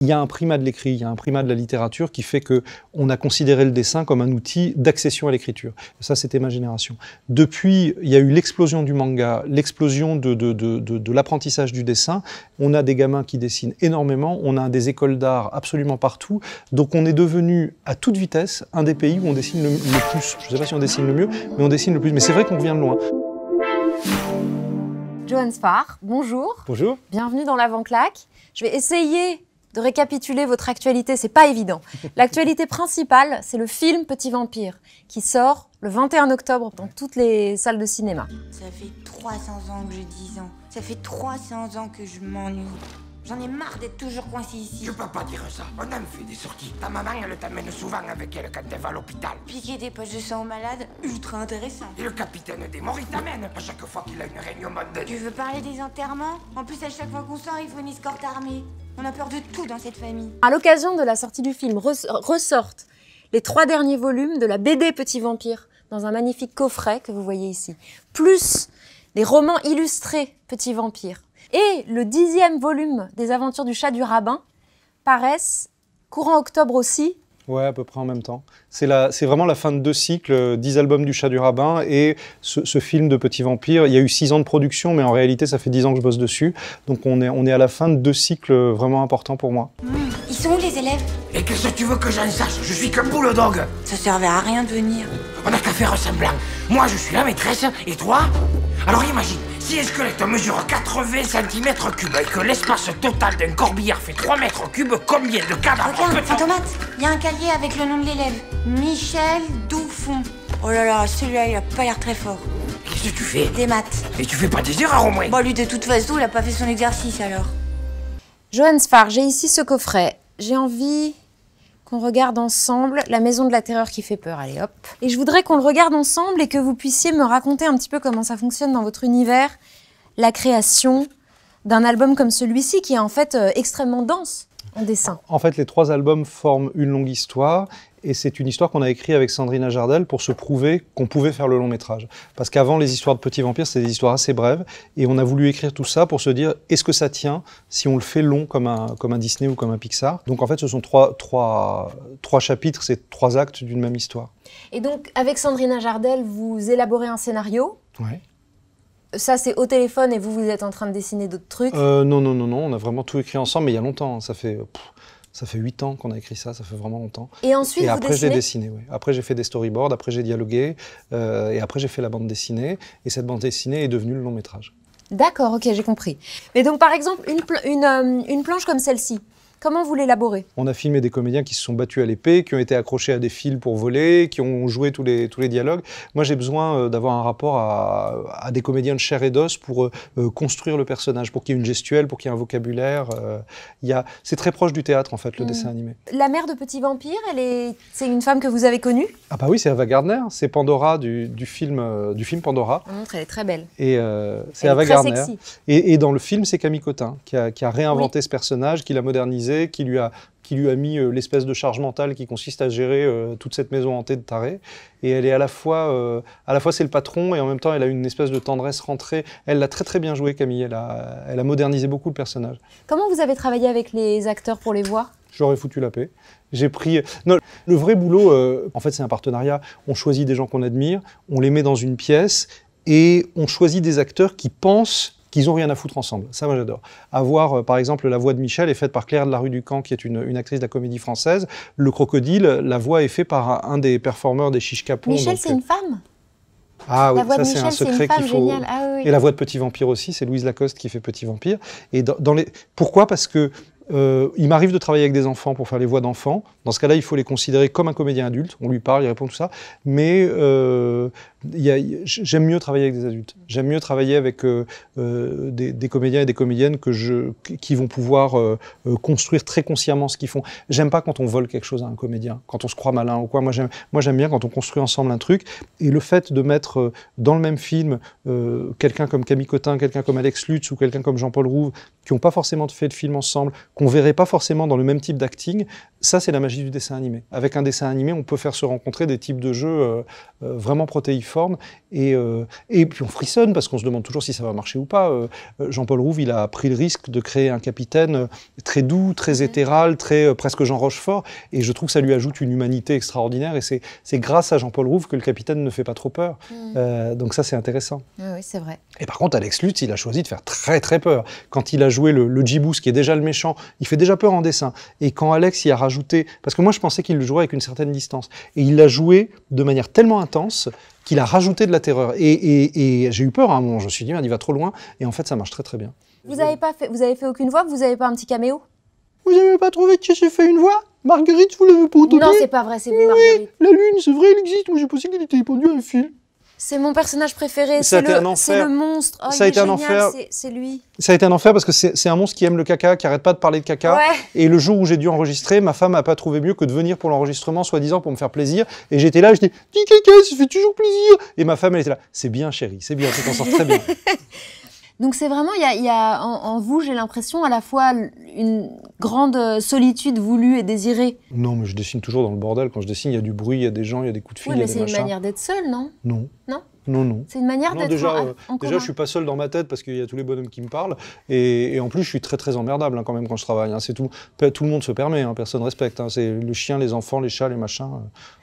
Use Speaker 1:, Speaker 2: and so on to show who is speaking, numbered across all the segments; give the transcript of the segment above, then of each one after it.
Speaker 1: il y a un primat de l'écrit, il y a un primat de la littérature qui fait que on a considéré le dessin comme un outil d'accession à l'écriture. Ça, c'était ma génération. Depuis, il y a eu l'explosion du manga, l'explosion de, de, l'apprentissage du dessin. On a des gamins qui dessinent énormément, on a des écoles d'art absolument partout. Donc, on est devenu à toute vitesse un des pays où on dessine le, plus. Je ne sais pas si on dessine le mieux, mais on dessine le plus. Mais c'est vrai qu'on vient de loin.
Speaker 2: Johan Spar, bonjour. Bonjour. Bienvenue dans l'avant-claque. Je vais essayer de récapituler votre actualité, c'est pas évident. L'actualité principale, c'est le film Petit Vampire, qui sort le 21 octobre dans toutes les salles de cinéma. Ça fait 300 ans que j'ai 10 ans. Ça fait 300 ans que je m'ennuie. J'en ai marre d'être toujours coincé ici. Tu peux pas dire ça. On a fait des sorties. Ta maman, elle t'amène souvent avec elle quand elle va à l'hôpital. Piquer des poches de sang aux malades, ultra intéressant. Et le capitaine des morts, il t'amène à chaque fois qu'il a une réunion de... Tu veux parler des enterrements En plus, à chaque fois qu'on sort, il faut une escorte armée. On a peur de tout dans cette famille. À l'occasion de la sortie du film, ressortent les trois derniers volumes de la BD Petit Vampire dans un magnifique coffret que vous voyez ici, plus des romans illustrés Petit Vampire et le dixième volume des aventures du chat du rabbin paraissent courant octobre aussi
Speaker 1: Ouais, à peu près en même temps. C'est vraiment la fin de deux cycles, euh, dix albums du Chat du Rabbin et ce, film de Petit Vampire. Il y a eu six ans de production, mais en réalité, ça fait dix ans que je bosse dessus. Donc on est, on est à la fin de deux cycles euh, vraiment importants pour moi.
Speaker 2: Ils sont où les élèves Et qu'est-ce que tu veux que j'en sache Je suis comme boule dog Ça servait à rien de venir. On n'a qu'à faire un semblant. Moi, je suis la maîtresse et toi Alors imagine, si un squelette mesure 80 cm 3 et que l'espace total d'un corbillard fait 3 mètres cubes, combien de cadavres Regarde, tomate, il y a un cahier avec le nom de l'élève. Michel Doufon. Oh là là, celui-là, il a pas l'air très fort. Qu'est-ce que tu fais Des maths. Et tu fais pas des erreurs au moins Bon, lui, de toute façon, il a pas fait son exercice alors. Johannes Sfar, j'ai ici ce coffret. J'ai envie qu'on regarde ensemble La Maison de la Terreur qui fait peur. Allez, hop. Et je voudrais qu'on le regarde ensemble et que vous puissiez me raconter un petit peu comment ça fonctionne dans votre univers, la création d'un album comme celui-ci qui est en fait euh, extrêmement dense en
Speaker 1: dessin. En fait, les trois albums forment une longue histoire et c'est une histoire qu'on a écrite avec Sandrina Jardel pour se prouver qu'on pouvait faire le long métrage. Parce qu'avant, les histoires de petits vampires, c'était des histoires assez brèves. Et on a voulu écrire tout ça pour se dire, est-ce que ça tient si on le fait long comme un, comme un Disney ou comme un Pixar Donc en fait, ce sont trois, trois, trois chapitres, c'est trois actes d'une même histoire.
Speaker 2: Et donc, avec Sandrina Jardel, vous élaborez un scénario Oui ça c'est au téléphone et vous vous êtes en train de dessiner d'autres trucs euh,
Speaker 1: Non, non, non, non, on a vraiment tout écrit ensemble, mais il y a longtemps, hein, ça fait... Ça fait huit ans qu'on a écrit ça, ça fait vraiment longtemps. Et ensuite, après, j'ai dessiné. Oui. Après, j'ai fait des storyboards, après, j'ai dialogué, euh, et après, j'ai fait la bande dessinée. Et cette bande dessinée est devenue le long métrage.
Speaker 2: D'accord, ok, j'ai compris. Mais donc, par exemple, une, euh, une planche comme celle-ci, Comment vous l'élaborez
Speaker 1: On a filmé des comédiens qui se sont battus à l'épée, qui ont été accrochés à des fils pour voler, qui ont joué tous les, dialogues. Moi, j'ai besoin euh, d'avoir un rapport à, des comédiens de chair et d'os pour euh, euh, construire le personnage, pour qu'il y ait une gestuelle, pour qu'il y ait un vocabulaire. C'est très proche du théâtre, en fait, le hmm. dessin animé.
Speaker 2: La mère de Petit Vampire, c'est une femme que vous avez connue
Speaker 1: Ah bah oui, c'est Ava Gardner. C'est Pandora du, film, Pandora.
Speaker 2: Hmm, elle est très belle.
Speaker 1: Et c'est Ava Gardner. Et, dans le film, c'est Camille Cotin qui a, réinventé ce personnage, qui l'a modernisé qui lui a qui lui a mis euh, l'espèce de charge mentale qui consiste à gérer euh, toute cette maison hantée de tarés. Et elle est à la fois, euh, à la fois c'est le patron et en même temps elle a une espèce de tendresse rentrée. Elle l'a très très bien joué Camille. Elle a, elle a modernisé beaucoup le personnage.
Speaker 2: Comment vous avez travaillé avec les acteurs pour les
Speaker 1: voir J'aurais foutu la paix. J'ai pris. Non, le vrai boulot, en fait, c'est un partenariat. On choisit des gens qu'on admire, on les met dans une pièce et on choisit des acteurs qui pensent qu'ils n'ont rien à foutre ensemble. Ça, moi, j'adore. Avoir, voir, euh, par exemple, La Voix de Michel est faite par Claire de la Rue du Camp, qui est une, actrice de la comédie française. Le Crocodile, la voix est faite par un, des performeurs des Chiches Capons. Euh, ah Michel, c'est une femme ah oui, ça c'est un secret qu'il faut. Et la voix de Petit Vampire aussi, c'est Louise Lacoste qui fait Petit Vampire. Et dans, les... Pourquoi Parce que euh, il m'arrive de travailler avec des enfants pour faire les voix d'enfants. Dans ce cas-là, il faut les considérer comme un comédien adulte. On lui parle, il répond tout ça. Mais j'aime mieux travailler avec des adultes. J'aime mieux travailler avec euh, euh, des, comédiens et des comédiennes que je, qui vont pouvoir euh, construire très consciemment ce qu'ils font. J'aime pas quand on vole quelque chose à un comédien, quand on se croit malin ou quoi. Moi, j'aime, bien quand on construit ensemble un truc. Et le fait de mettre dans le même film quelqu'un comme Camille Cotin, quelqu'un comme Alex Lutz ou quelqu'un comme Jean-Paul Rouve, qui n'ont pas forcément fait de film ensemble, qu'on verrait pas forcément dans le même type d'acting, ça, c'est la magie du dessin animé. Avec un dessin animé, on peut faire se rencontrer des types de jeux vraiment protéiformes et, euh, et puis on frissonne parce qu'on se demande toujours si ça va marcher ou pas. Euh, euh, Jean-Paul Rouve, il a pris le risque de créer un capitaine très doux, très mhm. éthéral, très presque Jean Rochefort. Et je trouve que ça lui ajoute une humanité extraordinaire. Et c'est grâce à Jean-Paul Rouve que le capitaine ne fait pas trop peur. Mhm. donc ça, c'est intéressant. Ah oui, c'est vrai. Et par contre, Alex Lutz, il a choisi de faire très très peur. Quand il a joué le, le ce qui est déjà le méchant, il fait déjà peur en dessin. Et quand Alex y a rajouté, parce que moi je pensais qu'il le jouerait avec une certaine distance, et il l'a joué de manière tellement intense qu'il a rajouté de la terreur. Et, j'ai eu peur à un moment, je me suis dit, il va trop loin, et en fait ça marche très très bien.
Speaker 2: Vous n'avez pas fait, vous avez fait aucune voix, vous n'avez pas un petit caméo Vous n'avez pas trouvé que j'ai fait une voix Marguerite, vous l'avez pas Non, c'est pas vrai, c'est vous, Marguerite. la lune, c'est vrai, elle existe, moi j'ai pensé qu'elle était pendue à un fil. C'est mon personnage préféré. C'est le, monstre. Oh, ça a été génial, un enfer. C'est lui.
Speaker 1: Ça a été un enfer parce que c'est un monstre qui aime le caca, qui arrête pas de parler de caca. Et le jour où j'ai dû enregistrer, ma femme n'a pas trouvé mieux que de venir pour l'enregistrement, soi-disant pour me faire plaisir. Et j'étais là, je dis, dis caca, ça fait toujours plaisir. Et ma femme, elle était là, c'est bien, chérie, c'est bien, tu t'en sors très bien.
Speaker 2: Donc c'est vraiment, il y a, en, vous, j'ai l'impression, à la fois une grande solitude voulue et désirée.
Speaker 1: Non, mais je dessine toujours dans le bordel. Quand je dessine, il y a du bruit, il y a des gens, il y a des coups de fil, mais c'est une manière
Speaker 2: d'être seul, non Non. Non non, non. C'est une manière d'être déjà, euh, déjà, je suis
Speaker 1: pas seul dans ma tête parce qu'il y a tous les bonhommes qui me parlent. Et, en plus, je suis très, très emmerdable hein, quand même quand je travaille. Hein. c'est tout. Tout le monde se permet, hein, personne respecte. Hein. c'est le chien, les enfants, les chats, les machins.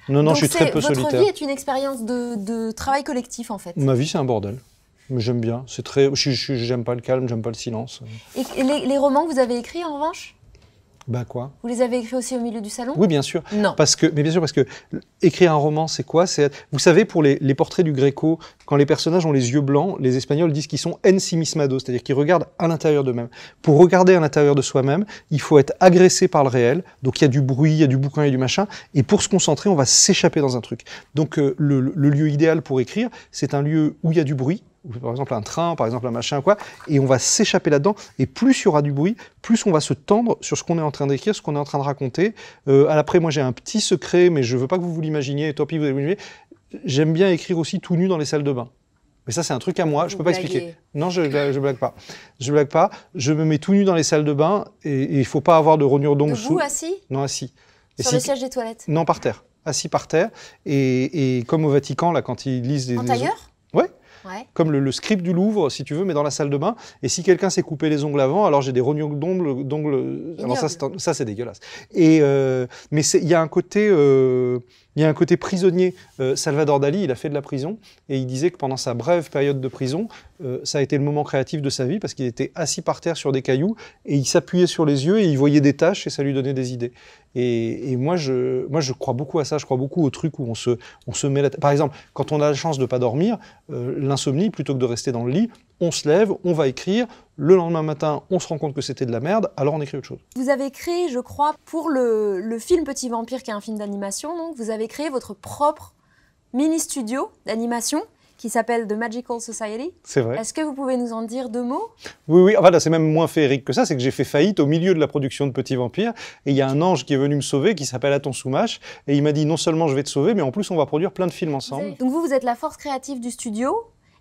Speaker 1: Euh. Non, non, je suis très peu votre solitaire. Votre vie est
Speaker 2: une expérience de travail collectif, en fait. Ma
Speaker 1: vie, c'est un bordel. J'aime bien. C'est très. J'aime pas le calme, j'aime pas le silence.
Speaker 2: Et les, romans que vous avez écrits, en revanche Bah quoi Vous les avez écrits aussi au milieu du salon Oui,
Speaker 1: bien sûr. Non. Parce que, mais bien sûr, parce que écrire un roman, c'est quoi C'est vous savez pour les, portraits du Gréco, quand les personnages ont les yeux blancs, les Espagnols disent qu'ils sont ensimismados, c'est-à-dire qu'ils regardent à l'intérieur d'eux-mêmes. Pour regarder à l'intérieur de soi-même, il faut être agressé par le réel. Donc il y a du bruit, il y a du bouquin, il y a du machin. Et pour se concentrer, on va s'échapper dans un truc. Donc euh, le, le lieu idéal pour écrire, c'est un lieu où il y a du bruit par exemple un train, par exemple un machin, quoi, et on va s'échapper là-dedans, et plus il y aura du bruit, plus on va se tendre sur ce qu'on est en train d'écrire, ce qu'on est en train de raconter. Euh, à moi j'ai un petit secret, mais je veux pas que vous vous l'imaginiez, et tant pis, vous allez J'aime bien écrire aussi tout nu dans les salles de bain. Mais ça, c'est un truc à moi, je ne peux pas expliquer. Non, je ne blague pas. Je blague pas. Je me mets tout nu dans les salles de bain et il ne faut pas avoir de rognure d'ongles. Vous sous... assis Non, assis. Sur le siège
Speaker 2: des toilettes Non,
Speaker 1: par terre. Assis par terre. Et, et, comme au Vatican, là, quand ils lisent des. En tailleur comme le, script du Louvre, si tu veux, mais dans la salle de bain. Et si quelqu'un s'est coupé les ongles avant, alors j'ai des rognons d'ongles. d'ongles euh, ça, c'est, ça, c'est dégueulasse. Et, euh, mais il y a un côté. Euh, il y a un côté prisonnier. Euh, Salvador Dali, il a fait de la prison et il disait que pendant sa brève période de prison, euh, ça a été le moment créatif de sa vie parce qu'il était assis par terre sur des cailloux et il s'appuyait sur les yeux et il voyait des tâches et ça lui donnait des idées. Et, moi, je, moi, je crois beaucoup à ça. Je crois beaucoup au truc où on se, on se met la Par exemple, quand on a la chance de ne pas dormir, euh, l'insomnie, plutôt que de rester dans le lit, on se lève, on va écrire, le lendemain matin, on se rend compte que c'était de la merde, alors on écrit autre chose.
Speaker 2: Vous avez créé, je crois, pour le, film Petit Vampire, qui est un film d'animation, donc vous avez créé votre propre mini-studio d'animation qui s'appelle The Magical Society. C'est vrai. Est-ce que vous pouvez nous en dire deux mots
Speaker 1: Oui, oui. Enfin, là, c'est même moins féerique que ça. C'est que j'ai fait faillite au milieu de la production de Petit Vampire. Et il y a un ange qui est venu me sauver, qui s'appelle Aton Soumache. Et il m'a dit non seulement je vais te sauver, mais en plus, on va produire plein de films ensemble.
Speaker 2: Donc, vous, vous êtes la force créative du studio.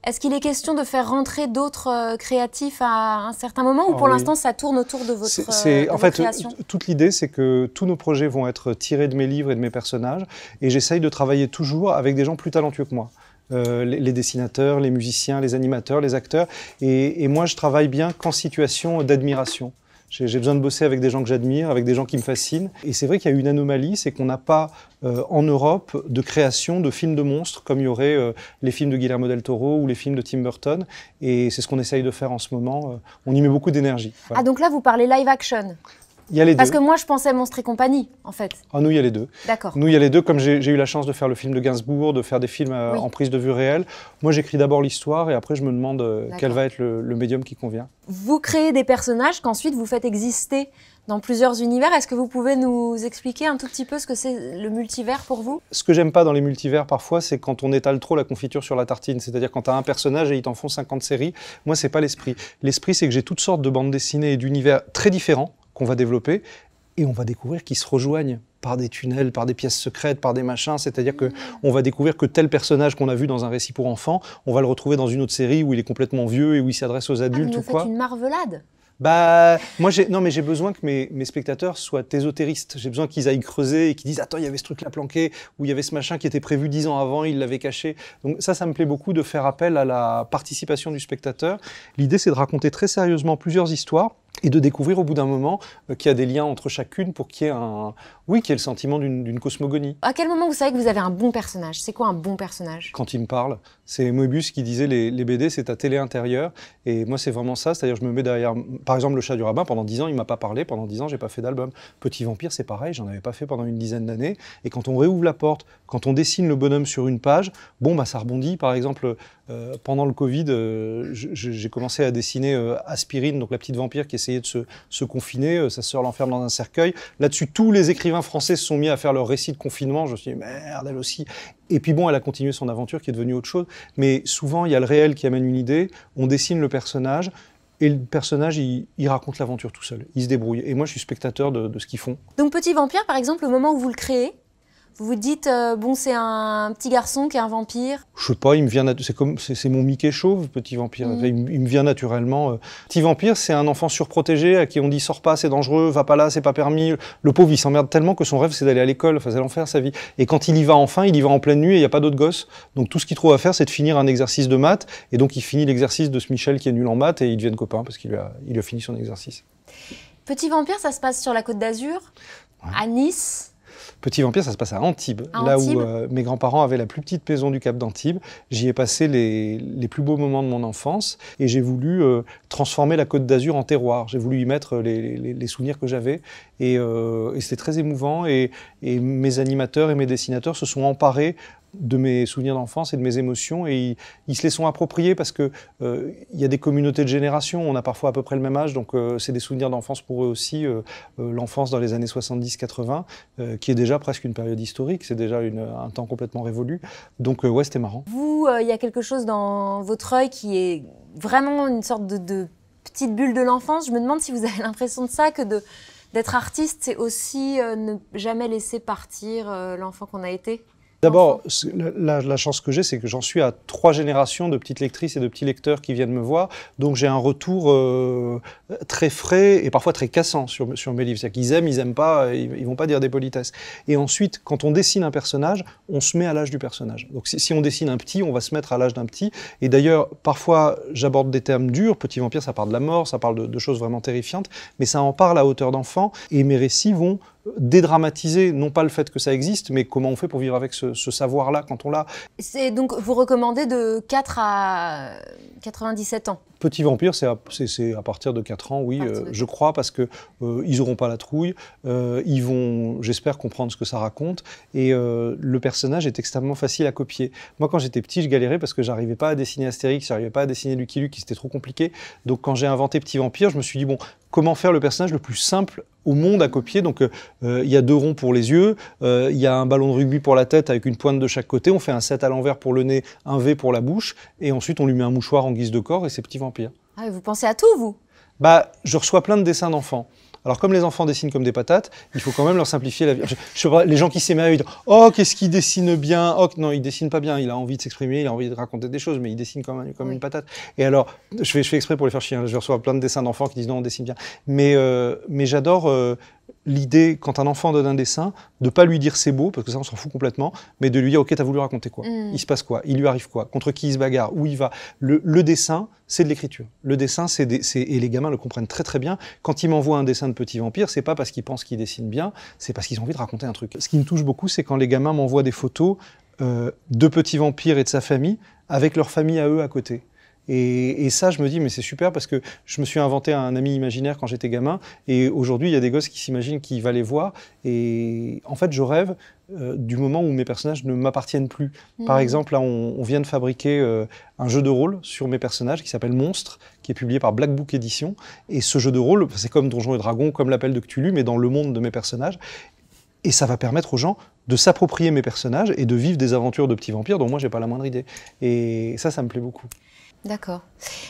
Speaker 2: Est-ce qu'il est question de faire rentrer d'autres euh, créatifs à un certain moment ou pour l'instant ça tourne autour de votre, c'est, euh, en fait,
Speaker 1: Toute l'idée c'est que tous nos projets vont être tirés de mes livres et de mes personnages et j'essaye de travailler toujours avec des gens plus talentueux que moi. Euh, les, dessinateurs, les musiciens, les animateurs, les acteurs. et moi, je travaille bien qu'en situation d'admiration. J'ai besoin de bosser avec des gens que j'admire, avec des gens qui me fascinent. Et c'est vrai qu'il y a une anomalie, c'est qu'on n'a pas euh, en Europe de création de films de monstres comme il y aurait euh, les films de Guillermo del Toro ou les films de Tim Burton. Et c'est ce qu'on essaye de faire en ce moment. Euh, on y met beaucoup d'énergie. Ah donc
Speaker 2: là, vous parlez live action parce que moi, je pensais Monstre et compagnie, en fait. Ah, nous, il y a les deux. D'accord. Nous,
Speaker 1: il y a les deux. Comme j'ai eu la chance de faire le film de Gainsbourg, de faire des films euh, en prise de vue réelle, moi, j'écris d'abord l'histoire et après, je me demande euh, quel va être le, médium qui convient.
Speaker 2: Vous créez des personnages qu'ensuite vous faites exister dans plusieurs univers. Est-ce que vous pouvez nous expliquer un tout petit peu ce que c'est le multivers pour vous
Speaker 1: Ce que j'aime pas dans les multivers parfois, c'est quand on étale trop la confiture sur la tartine. C'est-à-dire quand tu as un personnage et il t'en font 50 séries. Moi, c'est pas l'esprit. L'esprit, c'est que j'ai toutes sortes de bandes dessinées et d'univers très différents qu'on va développer et on va découvrir qu'ils se rejoignent par des tunnels, par des pièces secrètes, par des machins. C'est-à-dire que on va découvrir que tel personnage qu'on a vu dans un récit pour enfants, on va le retrouver dans une autre série où il est complètement vieux et où il s'adresse aux ah, adultes vous ou quoi. une
Speaker 2: marvelade.
Speaker 1: Bah, moi, j'ai, non, mais j'ai besoin que mes, spectateurs soient ésotéristes. J'ai besoin qu'ils aillent creuser et qu'ils disent, attends, il y avait ce truc-là planqué, ou il y avait ce machin qui était prévu dix ans avant, il l'avait caché. Donc ça, ça me plaît beaucoup de faire appel à la participation du spectateur. L'idée, c'est de raconter très sérieusement plusieurs histoires et de découvrir au bout d'un moment euh, qu'il y a des liens entre chacune pour qu'il y ait un oui qu'il y ait le sentiment d'une cosmogonie.
Speaker 2: À quel moment vous savez que vous avez un bon personnage C'est quoi un bon personnage
Speaker 1: Quand il me parle, c'est Moebius qui disait les, les BD c'est ta télé intérieure et moi c'est vraiment ça, c'est-à-dire je me mets derrière par exemple le chat du rabbin pendant dix ans il m'a pas parlé, pendant dix ans j'ai pas fait d'album. Petit vampire c'est pareil, j'en avais pas fait pendant une dizaine d'années et quand on réouvre la porte, quand on dessine le bonhomme sur une page, bon bah ça rebondit par exemple euh, pendant le Covid euh, j'ai commencé à dessiner Aspirine donc la petite vampire qui est essayer de se, confiner, sa euh, sœur l'enferme dans un cercueil. Là-dessus, tous les écrivains français se sont mis à faire leur récit de confinement. Je me suis dit, merde, elle aussi. Et puis bon, elle a continué son aventure qui est devenue autre chose. Mais souvent, il y a le réel qui amène une idée, on dessine le personnage, et le personnage, il, raconte l'aventure tout seul, il se débrouille. Et moi, je suis spectateur de, de ce qu'ils font.
Speaker 2: Donc Petit Vampire, par exemple, au moment où vous le créez, vous vous dites, euh, bon, c'est un petit garçon qui est un vampire
Speaker 1: Je sais pas, il me vient c'est comme c'est mon Mickey chauve, petit vampire. Mm. Il, me vient naturellement. Euh. Petit vampire, c'est un enfant surprotégé à qui on dit sors pas, c'est dangereux, va pas là, c'est pas permis. Le pauvre, il s'emmerde tellement que son rêve, c'est d'aller à l'école. Enfin, c'est l'enfer sa vie. Et quand il y va enfin, il y va en pleine nuit et il n'y a pas d'autre gosse. Donc tout ce qu'il trouve à faire, c'est de finir un exercice de maths. Et donc il finit l'exercice de ce Michel qui est nul en maths et ils deviennent copains parce qu'il a, il a fini son exercice.
Speaker 2: Petit vampire, ça se passe sur la Côte d'Azur, à Nice.
Speaker 1: Petit Vampire, ça se passe à Antibes, là où euh, mes grands-parents avaient la plus petite maison du Cap d'Antibes. J'y ai passé les, plus beaux moments de mon enfance et j'ai voulu euh, transformer la Côte d'Azur en terroir. J'ai voulu y mettre les, souvenirs que j'avais et, euh, c'était très émouvant et, mes animateurs et mes dessinateurs se sont emparés de mes souvenirs d'enfance et de mes émotions et ils, se les sont appropriés parce que euh, il y a des communautés de génération, on a parfois à peu près le même âge, donc euh, c'est des souvenirs d'enfance pour eux aussi, euh, l'enfance dans les années 70-80, qui est déjà presque une période historique, c'est déjà un temps complètement révolu, donc ouais c'était marrant.
Speaker 2: Vous, il y a quelque chose dans votre œil qui est vraiment une sorte de, petite bulle de l'enfance, je me demande si vous avez l'impression de ça, que d'être artiste, c'est aussi ne jamais laisser partir l'enfant qu'on a été
Speaker 1: D'abord, la, chance que j'ai, c'est que j'en suis à trois générations de petites lectrices et de petits lecteurs qui viennent me voir. Donc j'ai un retour euh, très frais et parfois très cassant sur, mes livres. C'est-à-dire qu'ils aiment, ils n'aiment pas, ils, ne vont pas dire des politesses. Et ensuite, quand on dessine un personnage, on se met à l'âge du personnage. Donc si, on dessine un petit, on va se mettre à l'âge d'un petit. Et d'ailleurs, parfois, j'aborde des termes durs. Petit vampire, ça parle de la mort, ça parle de, de choses vraiment terrifiantes, mais ça en parle à hauteur d'enfant. Et mes récits vont dédramatiser, non pas le fait que ça existe, mais comment on fait pour vivre avec ce, savoir-là quand on l'a.
Speaker 2: C'est donc, vous recommandez de 4 à 97 ans
Speaker 1: Petit Vampire, c'est à, partir de 4 ans, oui, ah, euh, je crois, parce que euh, ils n'auront pas la trouille, euh, ils vont, j'espère, comprendre ce que ça raconte, et le personnage est extrêmement facile à copier. Moi, quand j'étais petit, je galérais parce que n'arrivais pas à dessiner Astérix, j'arrivais pas à dessiner Lucky Luke, c'était trop compliqué. Donc, quand j'ai inventé Petit Vampire, je me suis dit, bon, comment faire le personnage le plus simple au monde à copier. Donc, il y a deux ronds pour les yeux, il y a un ballon de rugby pour la tête avec une pointe de chaque côté. On fait un 7 à l'envers pour le nez, un V pour la bouche, et ensuite on lui met un mouchoir en guise de corps et c'est petit vampire. Ah, vous
Speaker 2: pensez à tout, vous
Speaker 1: Bah, je reçois plein de dessins d'enfants. Alors, comme les enfants dessinent comme des patates, il faut quand même leur simplifier la vie. Je, les gens qui s'émerveillent, oh, qu'est-ce qu'il dessine bien Oh, non, il dessine pas bien. Il a envie de s'exprimer, il a envie de raconter des choses, mais il dessine comme, une patate. Et alors, je fais, exprès pour les faire chier. Hein. Je reçois plein de dessins d'enfants qui disent non, on dessine bien. Mais, euh, mais j'adore euh, l'idée, quand un enfant donne un dessin, de pas lui dire c'est beau, parce que ça on s'en fout complètement, mais de lui dire ok, t'as voulu raconter quoi mm. Il se passe quoi Il lui arrive quoi Contre qui il se bagarre Où il va le, dessin, c'est de l'écriture. Le dessin, c'est des, et les gamins le comprennent très très bien. Quand ils m'envoient un dessin de Petit Vampire, c'est pas parce qu'ils pensent qu'ils dessinent bien, c'est parce qu'ils ont envie de raconter un truc. Ce qui me touche beaucoup, c'est quand les gamins m'envoient des photos euh, de Petit Vampire et de sa famille, avec leur famille à eux à côté. Et, ça, je me dis, mais c'est super parce que je me suis inventé un ami imaginaire quand j'étais gamin. Et aujourd'hui, il y a des gosses qui s'imaginent qu'il va les voir. Et en fait, je rêve euh, du moment où mes personnages ne m'appartiennent plus. Par mmh. exemple, là, on, vient de fabriquer euh, un jeu de rôle sur mes personnages qui s'appelle Monstre, qui est publié par Black Book Edition. Et ce jeu de rôle, c'est comme Donjons et Dragons, comme l'appel de Cthulhu, mais dans le monde de mes personnages. Et ça va permettre aux gens de s'approprier mes personnages et de vivre des aventures de petits vampires dont moi, je j'ai pas la moindre idée. Et ça, ça me plaît beaucoup.
Speaker 2: D'accord.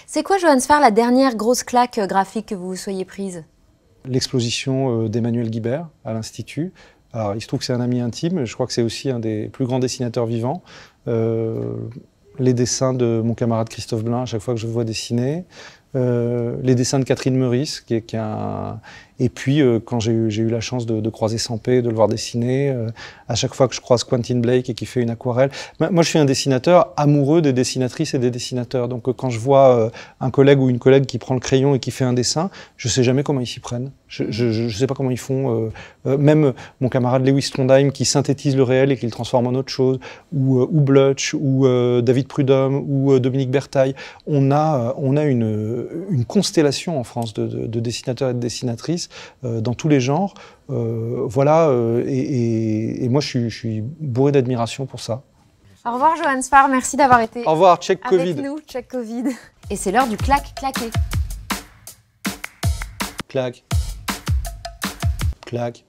Speaker 2: C'est quoi, Johannes Farr, la dernière grosse claque euh, graphique que vous soyez prise
Speaker 1: L'exposition euh, d'Emmanuel Guibert à l'Institut. Alors, il se trouve que c'est un ami intime, je crois que c'est aussi un des plus grands dessinateurs vivants. Euh, les dessins de mon camarade Christophe Blin, à chaque fois que je vois dessiner. les dessins de Catherine Meurice, qui est, qui est un, et puis, euh, quand j'ai eu, la chance de, de croiser Sampé, de le voir dessiner, euh, à chaque fois que je croise Quentin Blake et qu'il fait une aquarelle, bah, moi je suis un dessinateur amoureux des dessinatrices et des dessinateurs. Donc euh, quand je vois un collègue ou une collègue qui prend le crayon et qui fait un dessin, je ne sais jamais comment ils s'y prennent. Je ne sais pas comment ils font. même mon camarade Lewis Trondheim qui synthétise le réel et qui le transforme en autre chose, ou, ou Blutch, ou David Prudhomme, ou Dominique Bertaille, on a, on a une, constellation en France de, de dessinateurs et de dessinatrices euh, dans tous les genres. Euh, voilà, euh, et, moi je suis, bourré d'admiration pour ça.
Speaker 2: Au revoir Johan Spar, merci d'avoir été Au revoir, check avec nous, check Covid. Et c'est l'heure du clac claqué.
Speaker 1: Clac. Clac.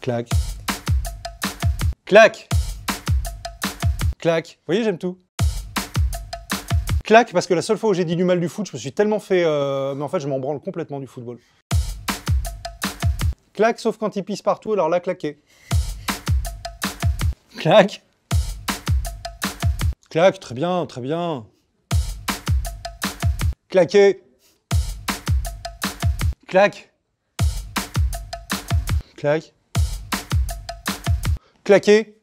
Speaker 1: Clac. Clac. Clac. Vous voyez, j'aime tout. Clac parce que la seule fois où j'ai dit du mal du foot, je me suis tellement fait. Euh, mais en fait, je m'en branle complètement du football. Clac sauf quand il pisse partout, alors là, claquer. Claque. Claque, très bien, très bien. Claquer. Claque. Claque. Claquer.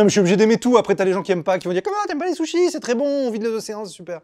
Speaker 1: Non, mais je suis obligé d'aimer tout. Après, t'as les gens qui aiment pas, qui vont dire Comment t'aimes pas les sushis C'est très bon, on vide les océans, c'est super.